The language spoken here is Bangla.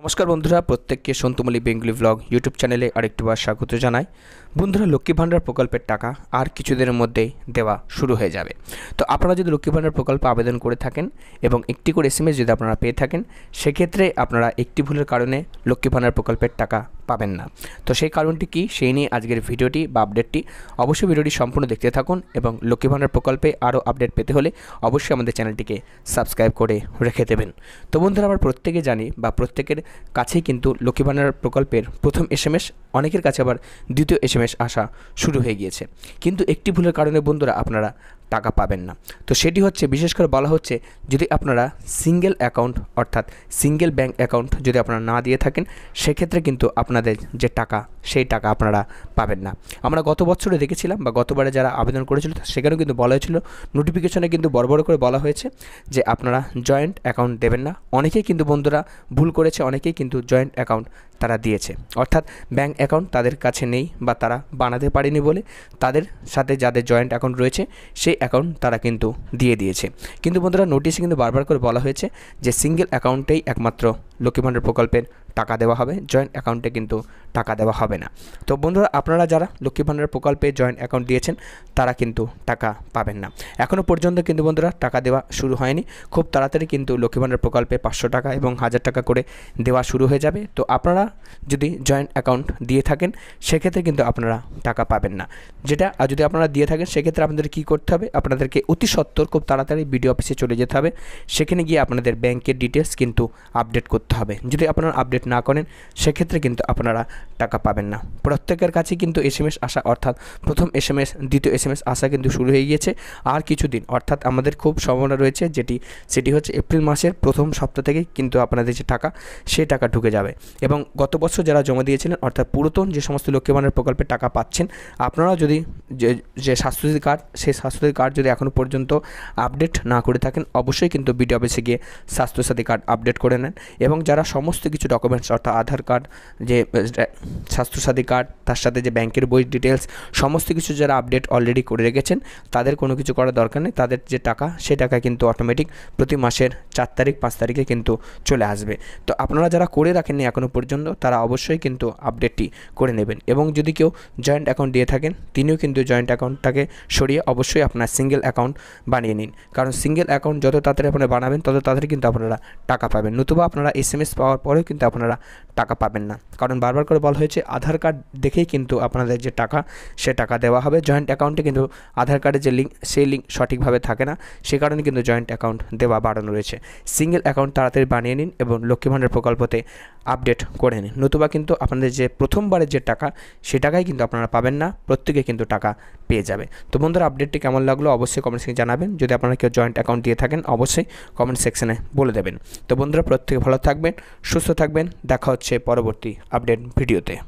নমস্কার বন্ধুরা প্রত্যেককে সন্তুমলি বেঙ্গলি ব্লগ ইউটিউব চ্যানেলে আরেকটিবার স্বাগত জানায় বন্ধুরা লক্ষ্মী ভাণ্ডার প্রকল্পের টাকা আর কিছুদিনের মধ্যেই দেওয়া শুরু হয়ে যাবে তো আপনারা যদি লক্ষ্মী ভাণ্ডার প্রকল্পে আবেদন করে থাকেন এবং একটি করে এসএমএস যদি আপনারা পেয়ে থাকেন সেক্ষেত্রে আপনারা একটি ভুলের কারণে লক্ষ্মী ভাণ্ডার প্রকল্পের টাকা পাবেন না তো সেই কারণটি কি সেই নিয়ে আজকের ভিডিওটি বা আপডেটটি অবশ্যই ভিডিওটি সম্পূর্ণ দেখতে থাকুন এবং লক্ষ্মী ভাণ্ডার প্রকল্পে আরও আপডেট পেতে হলে অবশ্যই আমাদের চ্যানেলটিকে সাবস্ক্রাইব করে রেখে দেবেন তো বন্ধুরা আমরা প্রত্যেকে জানি বা প্রত্যেকের কাছেই কিন্তু লক্ষ্মী ভাণ্ডার প্রকল্পের প্রথম এসএমএস অনেকের কাছে আবার দ্বিতীয় এস এম এস আসা শুরু হয়ে গিয়েছে কিন্তু একটি ভুলের কারণে বন্ধুরা আপনারা টাকা পাবেন না তো সেটি হচ্ছে বিশেষ করে বলা হচ্ছে যদি আপনারা সিঙ্গেল অ্যাকাউন্ট অর্থাৎ সিঙ্গেল ব্যাঙ্ক অ্যাকাউন্ট যদি আপনারা না দিয়ে থাকেন সেক্ষেত্রে কিন্তু আপনাদের যে টাকা সেই টাকা আপনারা পাবেন না আমরা গত বছরে দেখেছিলাম বা গতবারে যারা আবেদন করেছিল সেখানেও কিন্তু বলা হয়েছিল নোটিফিকেশনে কিন্তু বড় বড় করে বলা হয়েছে যে আপনারা জয়েন্ট অ্যাকাউন্ট দেবেন না অনেকেই কিন্তু বন্ধুরা ভুল করেছে অনেকেই কিন্তু জয়েন্ট অ্যাকাউন্ট তারা দিয়েছে অর্থাৎ ব্যাঙ্ক অ্যাকাউন্ট তাদের কাছে নেই বা তারা বানাতে পারেনি বলে তাদের সাথে যাদের জয়েন্ট অ্যাকাউন্ট রয়েছে সেই অ্যাকাউন্ট তারা কিন্তু দিয়ে দিয়েছে কিন্তু বন্ধুরা নোটিশে কিন্তু বারবার করে বলা হয়েছে যে সিঙ্গেল অ্যাকাউন্টেই একমাত্র লক্ষ্মী প্রকল্পের টাকা দেওয়া হবে জয়েন্ট অ্যাকাউন্টে কিন্তু টাকা দেওয়া হবে না তো বন্ধুরা আপনারা যারা লক্ষ্মী ভাণ্ডার প্রকল্পে জয়েন্ট অ্যাকাউন্ট দিয়েছেন তারা কিন্তু টাকা পাবেন না এখনও পর্যন্ত কিন্তু বন্ধুরা টাকা দেওয়া শুরু হয়নি খুব তাড়াতাড়ি কিন্তু লক্ষ্মী ভাণ্ডার প্রকল্পে পাঁচশো টাকা এবং হাজার টাকা করে দেওয়া শুরু হয়ে যাবে তো আপনারা যদি জয়েন্ট অ্যাকাউন্ট দিয়ে থাকেন সেক্ষেত্রে কিন্তু আপনারা টাকা পাবেন না যেটা আর যদি আপনারা দিয়ে থাকেন সেক্ষেত্রে আপনাদের কি করতে হবে আপনাদেরকে অতি সত্বর খুব তাড়াতাড়ি বিডিও অফিসে চলে যেতে হবে সেখানে গিয়ে আপনাদের ব্যাংকের ডিটেলস কিন্তু আপডেট করতে হবে যদি আপনারা আপডেট না করেন সেক্ষেত্রে কিন্তু আপনারা টাকা পাবেন না প্রত্যেকের কাছে কিন্তু এস এম এস আসা অর্থাৎ প্রথম এস এম এস দ্বিতীয় এস এম এস আসা কিন্তু শুরু হয়ে গিয়েছে আর কিছু দিন অর্থাৎ আমাদের খুব সম্ভাবনা রয়েছে যেটি সেটি হচ্ছে এপ্রিল মাসের প্রথম সপ্তাহ থেকে কিন্তু আপনাদের যে টাকা সে টাকা ঢুকে যাবে এবং গত বছর যারা জমা দিয়েছিলেন অর্থাৎ পুরাতন যে সমস্ত লক্ষ্মী ভাণ্ডার প্রকল্পে টাকা পাচ্ছেন আপনারাও যদি যে স্বাস্থ্যসাথী কার্ড সেই স্বাস্থ্যসাথী কার্ড যদি এখনও পর্যন্ত আপডেট না করে থাকেন অবশ্যই কিন্তু বিডি অফিসে গিয়ে স্বাস্থ্যসাথী কার্ড আপডেট করে নেন এবং যারা সমস্ত কিছু ডকুমেন্ট ডকুমেন্টস অর্থাৎ আধার কার্ড যে স্বাস্থ্যসাথী কার্ড তার সাথে যে ব্যাংকের বই ডিটেলস সমস্ত কিছু যারা আপডেট অলরেডি করে রেখেছেন তাদের কোনো কিছু করার দরকার নেই তাদের যে টাকা সে টাকা কিন্তু অটোমেটিক প্রতি মাসের চার তারিখ পাঁচ তারিখে কিন্তু চলে আসবে তো আপনারা যারা করে রাখেননি এখনও পর্যন্ত তারা অবশ্যই কিন্তু আপডেটটি করে নেবেন এবং যদি কেউ জয়েন্ট অ্যাকাউন্ট দিয়ে থাকেন তিনিও কিন্তু জয়েন্ট অ্যাকাউন্টটাকে সরিয়ে অবশ্যই আপনার সিঙ্গেল অ্যাকাউন্ট বানিয়ে নিন কারণ সিঙ্গেল অ্যাকাউন্ট যত তাড়াতাড়ি আপনারা বানাবেন তত তাড়াতাড়ি কিন্তু আপনারা টাকা পাবেন নতুবা আপনারা এস এম এস পাওয়ার পরেও কিন্তু আপনারা আপনারা টাকা পাবেন না কারণ বারবার করে বলা হয়েছে আধার কার্ড দেখেই কিন্তু আপনাদের যে টাকা সে টাকা দেওয়া হবে জয়েন্ট অ্যাকাউন্টে কিন্তু আধার কার্ডের যে লিঙ্ক সেই লিঙ্ক সঠিকভাবে থাকে না সে কারণে কিন্তু জয়েন্ট অ্যাকাউন্ট দেওয়া বাড়ানো রয়েছে সিঙ্গেল অ্যাকাউন্ট তাড়াতাড়ি বানিয়ে নিন এবং লক্ষ্মী প্রকল্পতে আপডেট করে নিন নতুবা কিন্তু আপনাদের যে প্রথমবারের যে টাকা সে টাকাই কিন্তু আপনারা পাবেন না প্রত্যেকে কিন্তু টাকা পেয়ে যাবে তো বন্ধুরা আপডেটটি কেমন লাগলো অবশ্যই কমেন্ট সেকশনে জানাবেন যদি আপনারা কেউ জয়েন্ট অ্যাকাউন্ট দিয়ে থাকেন অবশ্যই কমেন্ট সেকশনে বলে দেবেন তো বন্ধুরা প্রত্যেকে ভালো থাকবেন সুস্থ থাকবেন দেখা হচ্ছে পরবর্তী আপডেট ভিডিওতে